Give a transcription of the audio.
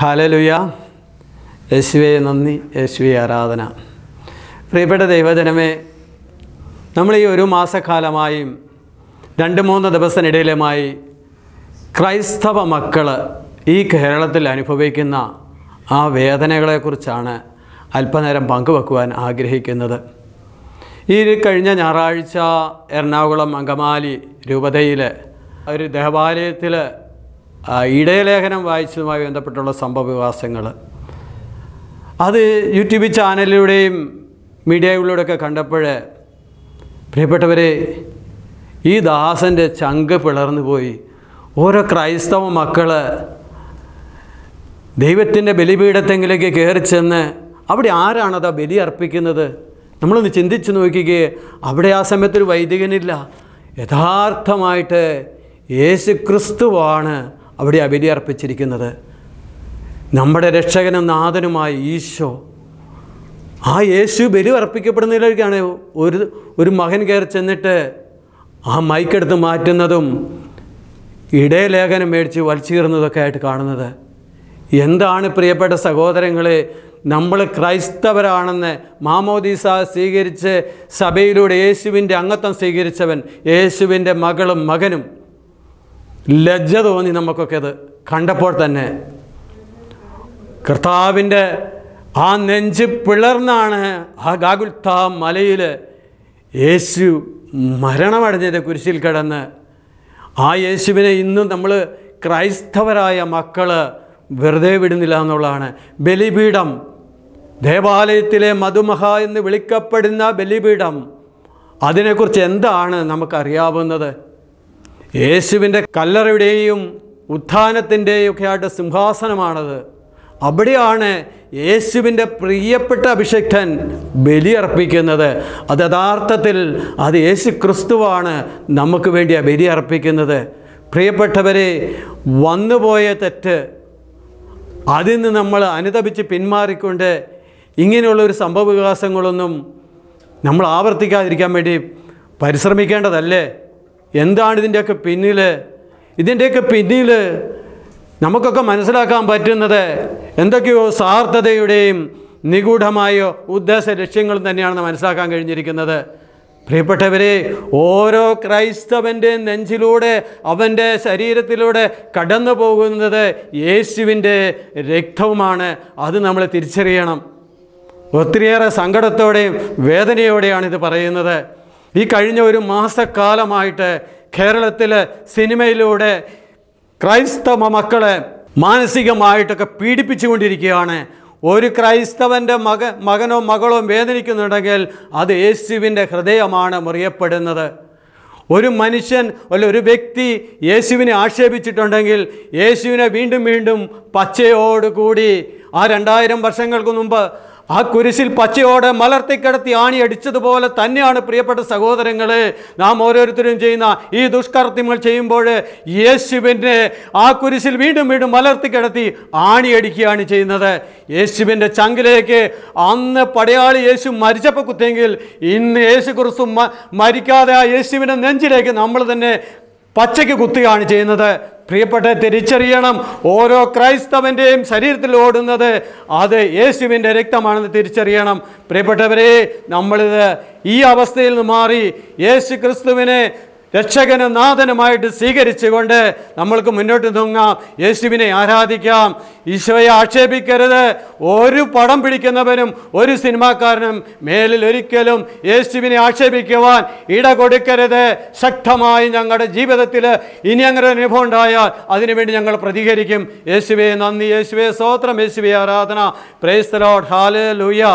ഹാലലുയ യേശുവെ നന്ദി യേശുവെ ആരാധന പ്രിയപ്പെട്ട ദൈവജനമേ നമ്മൾ ഈ ഒരു മാസക്കാലമായും രണ്ട് മൂന്ന് ദിവസത്തിനിടയിലുമായി ക്രൈസ്തവ മക്കൾ ഈ കേരളത്തിൽ അനുഭവിക്കുന്ന ആ വേദനകളെക്കുറിച്ചാണ് അല്പനേരം പങ്കുവെക്കുവാൻ ആഗ്രഹിക്കുന്നത് ഈ കഴിഞ്ഞ ഞായറാഴ്ച എറണാകുളം അങ്കമാലി രൂപതയിൽ ഒരു ദേവാലയത്തിൽ ഇടയലേഖനം വായിച്ചതുമായി ബന്ധപ്പെട്ടുള്ള സംഭവവികാസങ്ങൾ അത് യൂട്യൂബ് ചാനലിലൂടെയും മീഡിയകളിലൂടെയൊക്കെ കണ്ടപ്പോൾ പ്രിയപ്പെട്ടവരെ ഈ ദാസൻ്റെ ചങ്ക് പിളർന്നു പോയി ഓരോ ക്രൈസ്തവ മക്കൾ ദൈവത്തിൻ്റെ ബലിപീഠത്തെങ്കിലേക്ക് കയറി ചെന്ന് അവിടെ ആരാണത് ബലി അർപ്പിക്കുന്നത് നമ്മളൊന്ന് ചിന്തിച്ചു നോക്കുകയെ അവിടെ ആ സമയത്തൊരു വൈദികനില്ല യഥാർത്ഥമായിട്ട് യേശു ക്രിസ്തുവാണ് അവിടെ അബലി അർപ്പിച്ചിരിക്കുന്നത് നമ്മുടെ രക്ഷകനും നാഥനുമായ ഈശോ ആ യേശു ബലി അർപ്പിക്കപ്പെടുന്നതിലേക്കാണ് ഒരു ഒരു മകൻ കയറി ചെന്നിട്ട് ആ മൈക്കെടുത്ത് മാറ്റുന്നതും ഇടയലേഖനം മേടിച്ച് വലിച്ചീറുന്നതൊക്കെ ആയിട്ട് കാണുന്നത് എന്താണ് പ്രിയപ്പെട്ട സഹോദരങ്ങളെ നമ്മൾ ക്രൈസ്തവരാണെന്ന് മാമോദീസ സ്വീകരിച്ച് സഭയിലൂടെ യേശുവിൻ്റെ അംഗത്വം സ്വീകരിച്ചവൻ യേശുവിൻ്റെ മകളും മകനും ലജ്ജ തോന്നി നമുക്കൊക്കെ അത് കണ്ടപ്പോൾ തന്നെ കർത്താവിൻ്റെ ആ നെഞ്ച് പിളർന്നാണ് ആ ഗാഗുൽത്ത മലയിൽ യേശു മരണമടഞ്ഞത് കുരിശിൽ കിടന്ന് ആ യേശുവിനെ ഇന്നും നമ്മൾ ക്രൈസ്തവരായ മക്കൾ വെറുതെ വിടുന്നില്ല എന്നുള്ളതാണ് ബലിപീഠം ദേവാലയത്തിലെ മധുമഹ എന്ന് വിളിക്കപ്പെടുന്ന ബലിപീഠം അതിനെക്കുറിച്ച് എന്താണ് നമുക്കറിയാവുന്നത് യേശുവിൻ്റെ കല്ലറയുടെയും ഉത്ഥാനത്തിൻ്റെയും ഒക്കെ ആയിട്ട് സിംഹാസനമാണത് അവിടെയാണ് യേശുവിൻ്റെ പ്രിയപ്പെട്ട അഭിഷേക്തൻ ബലിയർപ്പിക്കുന്നത് അത് യഥാർത്ഥത്തിൽ അത് യേശു ക്രിസ്തുവാണ് നമുക്ക് വേണ്ടി ആ ബലിയർപ്പിക്കുന്നത് പ്രിയപ്പെട്ടവരെ വന്നുപോയ തെറ്റ് അതിൽ നിന്ന് നമ്മൾ അനുദപിച്ച് പിന്മാറിക്കൊണ്ട് ഇങ്ങനെയുള്ള ഒരു സംഭവ വികാസങ്ങളൊന്നും നമ്മൾ ആവർത്തിക്കാതിരിക്കാൻ വേണ്ടി പരിശ്രമിക്കേണ്ടതല്ലേ എന്താണ് ഇതിൻ്റെയൊക്കെ പിന്നിൽ ഇതിൻ്റെയൊക്കെ പിന്നിൽ നമുക്കൊക്കെ മനസ്സിലാക്കാൻ പറ്റുന്നത് എന്തൊക്കെയോ സാർത്ഥതയുടെയും നിഗൂഢമായ ഉദ്ദേശ ലക്ഷ്യങ്ങളും തന്നെയാണെന്ന് മനസ്സിലാക്കാൻ കഴിഞ്ഞിരിക്കുന്നത് പ്രിയപ്പെട്ടവരെ ഓരോ ക്രൈസ്തവൻ്റെ നെഞ്ചിലൂടെ അവൻ്റെ ശരീരത്തിലൂടെ കടന്നു പോകുന്നത് യേശുവിൻ്റെ രക്തവുമാണ് അത് നമ്മൾ തിരിച്ചറിയണം ഒത്തിരിയേറെ സങ്കടത്തോടെയും വേദനയോടെയാണ് ഇത് പറയുന്നത് ഈ കഴിഞ്ഞ ഒരു മാസക്കാലമായിട്ട് കേരളത്തിൽ സിനിമയിലൂടെ ക്രൈസ്തവ മക്കളെ മാനസികമായിട്ടൊക്കെ പീഡിപ്പിച്ചുകൊണ്ടിരിക്കുകയാണ് ഒരു ക്രൈസ്തവൻ്റെ മക മകനോ മകളോ വേദനിക്കുന്നുണ്ടെങ്കിൽ അത് യേശുവിൻ്റെ ഹൃദയമാണ് മുറിയപ്പെടുന്നത് ഒരു മനുഷ്യൻ അല്ല ഒരു വ്യക്തി യേശുവിനെ ആക്ഷേപിച്ചിട്ടുണ്ടെങ്കിൽ യേശുവിനെ വീണ്ടും വീണ്ടും പച്ചയോടുകൂടി ആ രണ്ടായിരം വർഷങ്ങൾക്ക് മുമ്പ് ആ കുരിശിൽ പച്ചയോടെ മലർത്തിക്കിടത്തി അടിച്ചതുപോലെ തന്നെയാണ് പ്രിയപ്പെട്ട സഹോദരങ്ങളെ നാം ഓരോരുത്തരും ചെയ്യുന്ന ഈ ദുഷ്കർത്തിങ്ങൾ ചെയ്യുമ്പോൾ യേശുവിൻ്റെ ആ കുരിശിൽ വീണ്ടും വീണ്ടും മലർത്തിക്കിടത്തി അടിക്കുകയാണ് ചെയ്യുന്നത് യേശുവിൻ്റെ ചങ്കിലേക്ക് അന്ന് പടയാളി യേശു മരിച്ചപ്പോൾ കുത്തിയെങ്കിൽ ഇന്ന് യേശു കുറിച്ച് മരിക്കാതെ ആ യേശുവിൻ്റെ നെഞ്ചിലേക്ക് നമ്മൾ തന്നെ പച്ചയ്ക്ക് കുത്തുകയാണ് ചെയ്യുന്നത് പ്രിയപ്പെട്ട തിരിച്ചറിയണം ഓരോ ക്രൈസ്തവൻ്റെയും ശരീരത്തിൽ ഓടുന്നത് അത് യേശുവിൻ്റെ രക്തമാണെന്ന് തിരിച്ചറിയണം പ്രിയപ്പെട്ടവരെ നമ്മളിത് ഈ അവസ്ഥയിൽ നിന്ന് മാറി യേശു ക്രിസ്തുവിനെ രക്ഷകനും നാഥനുമായിട്ട് സ്വീകരിച്ചുകൊണ്ട് നമ്മൾക്ക് മുന്നോട്ട് തൂങ്ങാം യേശുവിനെ ആരാധിക്കാം ഈശോയെ ആക്ഷേപിക്കരുത് ഒരു പടം പിടിക്കുന്നവനും ഒരു സിനിമാക്കാരനും മേലിൽ ഒരിക്കലും യേശുവിനെ ആക്ഷേപിക്കുവാൻ ഇട കൊടുക്കരുത് ശക്തമായി ഞങ്ങളുടെ ജീവിതത്തിൽ ഇനി അങ്ങനെ അനുഭവം ഉണ്ടായാൽ അതിനുവേണ്ടി ഞങ്ങൾ പ്രതികരിക്കും യേശുവെ നന്ദി യേശുവെ സ്വോത്രം യേശുവെ ആരാധന പ്രേസ്തലോട്ട് ഹാല ലൂയ